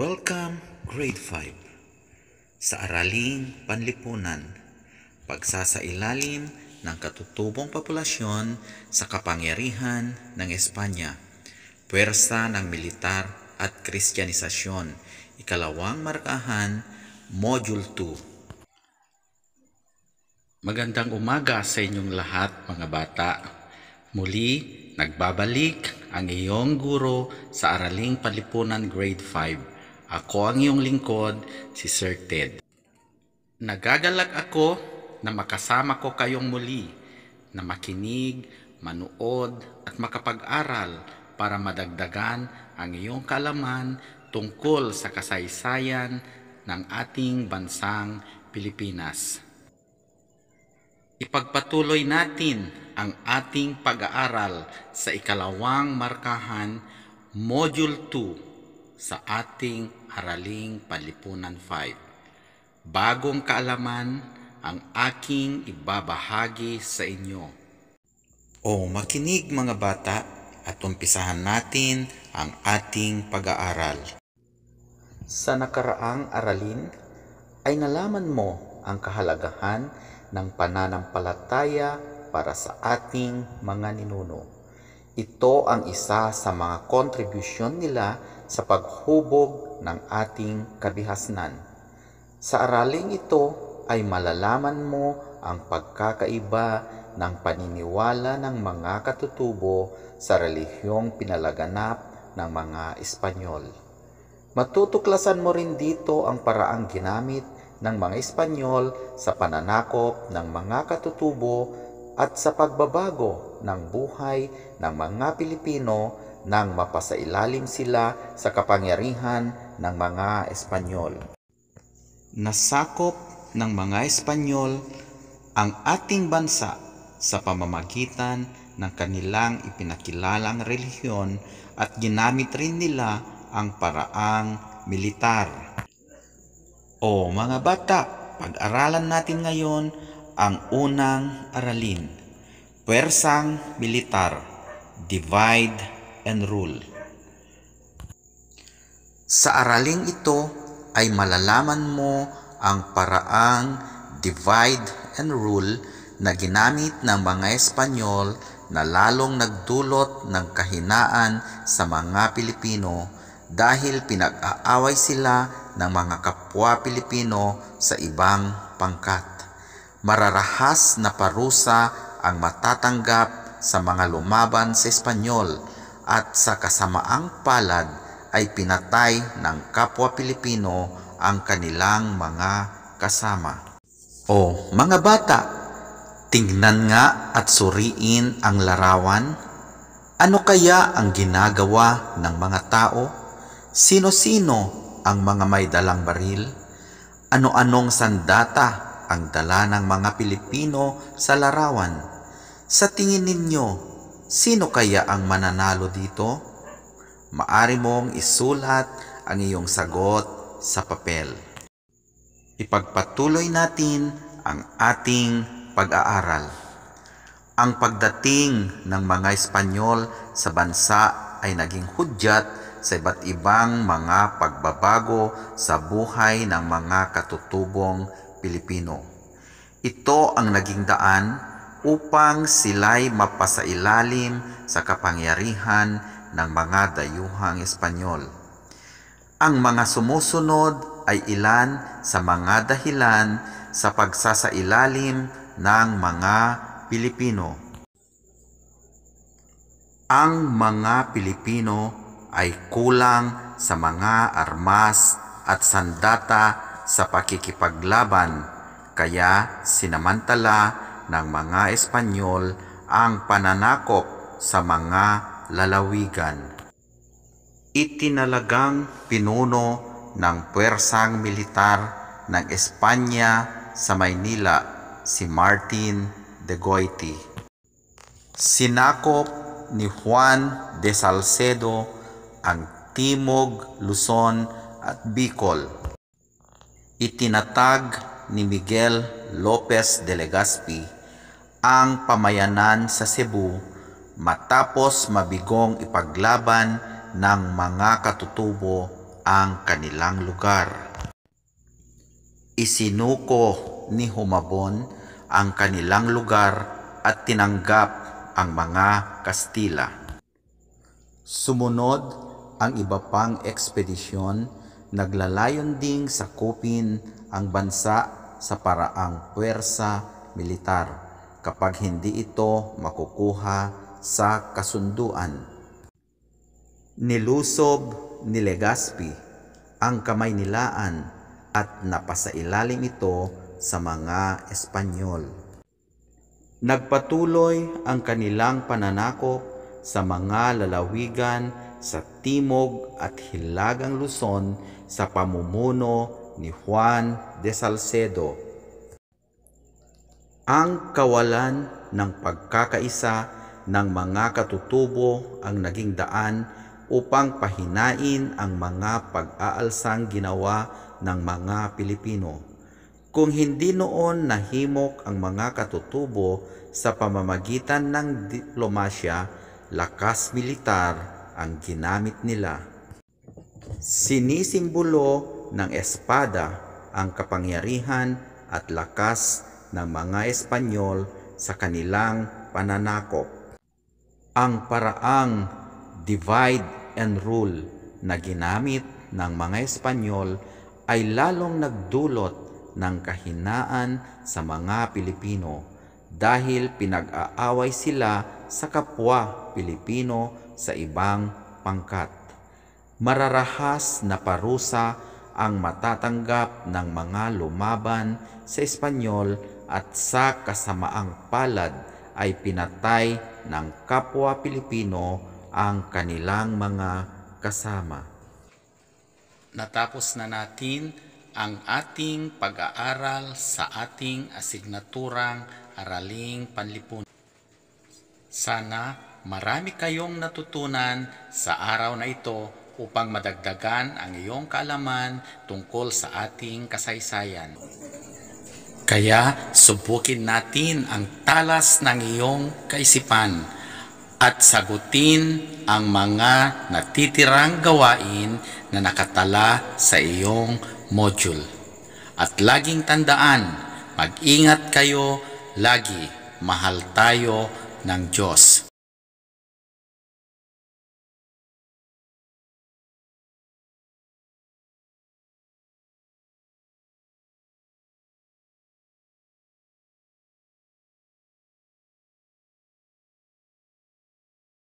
Welcome, Grade 5. Sa araling panlipunan, pagsasailalim ng katutubong populasyon sa kapangyarihan ng Espanya, puwersa ng militar at kristyanisasyon, ikalawang markahan, Module 2. Magandang umaga sa inyong lahat mga bata. Muli, nagbabalik ang iyong guro sa Araling Panlipunan Grade 5 ako ang iyong lingkod, si Sir Ted. Nagagalak ako na makasama ko kayong muli, na makinig, manood at makapag-aral para madagdagan ang iyong kalaman tungkol sa kasaysayan ng ating bansang Pilipinas. Ipagpatuloy natin ang ating pag-aaral sa ikalawang markahan, Module 2 sa ating Araling Palipunan 5. Bagong kaalaman ang aking ibabahagi sa inyo. O makinig mga bata at umpisahan natin ang ating pag-aaral. Sa nakaraang aralin ay nalaman mo ang kahalagahan ng pananampalataya para sa ating mga ninuno. Ito ang isa sa mga kontribusyon nila sa paghubog ng ating kabihasnan. Sa araling ito ay malalaman mo ang pagkakaiba ng paniniwala ng mga katutubo sa relihiyong pinalaganap ng mga Espanyol. Matutuklasan mo rin dito ang paraang ginamit ng mga Espanyol sa pananakop ng mga katutubo at sa pagbabago ng buhay ng mga Pilipino nang mapasailalim sila sa kapangyarihan ng mga Espanyol. Nasakop ng mga Espanyol ang ating bansa sa pamamagitan ng kanilang ipinakilalang relihiyon at ginamit rin nila ang paraang militar. O mga bata, pag-aralan natin ngayon ang unang aralin. Pwersang militar. Divide and rule. Sa araling ito ay malalaman mo ang paraang divide and rule na ginamit ng mga Espanyol na lalong nagdulot ng kahinaan sa mga Pilipino dahil pinag-aaway sila ng mga kapwa Pilipino sa ibang pangkat. Mararahas na parusa ang matatanggap sa mga lumaban sa Espanyol at sa kasamaang palad ay pinatay ng kapwa Pilipino ang kanilang mga kasama. O mga bata, tingnan nga at suriin ang larawan. Ano kaya ang ginagawa ng mga tao? Sino-sino ang mga may dalang baril? Ano-anong sandata ang dala ng mga Pilipino sa larawan? Sa tingin ninyo, Sino kaya ang mananalo dito? Maari mong isulat ang iyong sagot sa papel. Ipagpatuloy natin ang ating pag-aaral. Ang pagdating ng mga Espanyol sa bansa ay naging hudyat sa iba't ibang mga pagbabago sa buhay ng mga katutubong Pilipino. Ito ang naging daan upang sila'y mapasailalim sa kapangyarihan ng mga dayuhang Espanyol. Ang mga sumusunod ay ilan sa mga dahilan sa pagsasailalim ng mga Pilipino. Ang mga Pilipino ay kulang sa mga armas at sandata sa pakikipaglaban kaya sinamantala ng mga Espanyol ang pananakop sa mga lalawigan. Itinalagang pinuno ng puwersang militar ng Espanya sa Maynila si Martin de Goiti. Sinakop ni Juan de Salcedo ang Timog, Luzon at Bicol. Itinatag ni Miguel Lopez de Legazpi ang pamayanan sa Cebu matapos mabigong ipaglaban ng mga katutubo ang kanilang lugar. Isinuko ni Humabon ang kanilang lugar at tinanggap ang mga Kastila. Sumunod ang iba pang ekspedisyon naglalayon ding sakupin ang bansa sa paraang puwersa militar kapag hindi ito makukuha sa kasunduan. Nilusob ni Legaspi ang kamay nilaan at napasailalim ito sa mga Espanyol. Nagpatuloy ang kanilang pananakop sa mga lalawigan sa Timog at Hilagang Luzon sa pamumuno ni Juan de Salcedo ang kawalan ng pagkakaisa ng mga katutubo ang naging daan upang pahinain ang mga pag-aalsang ginawa ng mga Pilipino. Kung hindi noon nahimok ang mga katutubo sa pamamagitan ng diplomasya, lakas militar ang ginamit nila. Sinisimbolo ng espada ang kapangyarihan at lakas ng mga Espanyol sa kanilang pananakop. Ang paraang divide and rule na ginamit ng mga Espanyol ay lalong nagdulot ng kahinaan sa mga Pilipino dahil pinag-aaway sila sa kapwa Pilipino sa ibang pangkat. Mararahas na parusa ang matatanggap ng mga lumaban sa Espanyol at sa kasamaang palad ay pinatay ng kapwa Pilipino ang kanilang mga kasama. Natapos na natin ang ating pag-aaral sa ating asignaturang Araling Panlipunan. Sana marami kayong natutunan sa araw na ito upang madagdagan ang iyong kaalaman tungkol sa ating kasaysayan. Kaya subukin natin ang talas ng iyong kaisipan at sagutin ang mga natitirang gawain na nakatala sa iyong module. At laging tandaan, mag-ingat kayo lagi, mahal tayo ng Diyos.